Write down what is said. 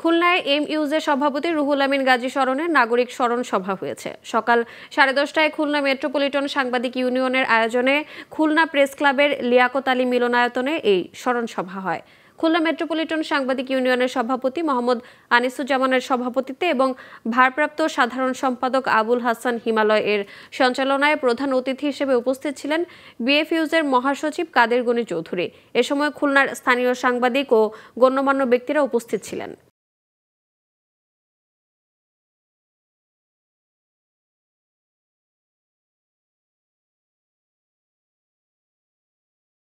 খুলনায় এম ইউজের সভাপতি রুহুল আমিন গাজী স্মরণে নাগরিক স্মরণ সভা হয়েছে সকাল সাড়ে দশটায় খুলনা মেট্রোপলিটন সাংবাদিক ইউনিয়নের আয়োজনে খুলনা প্রেস ক্লাবের লিয়াকত আলী মিলনায়তনে এই স্মরণ সভা হয় খুলনা মেট্রোপলিটন সাংবাদিক ইউনিয়নের সভাপতি মোহাম্মদ আনিসুজ্জামানের সভাপতিত্বে এবং ভারপ্রাপ্ত সাধারণ সম্পাদক আবুল হাসান হিমালয় এর সঞ্চালনায় প্রধান অতিথি হিসেবে উপস্থিত ছিলেন বিএফইউজের মহাসচিব কাদের গণি চৌধুরী এ সময় খুলনার স্থানীয় সাংবাদিক ও গণ্যমান্য ব্যক্তিরা উপস্থিত ছিলেন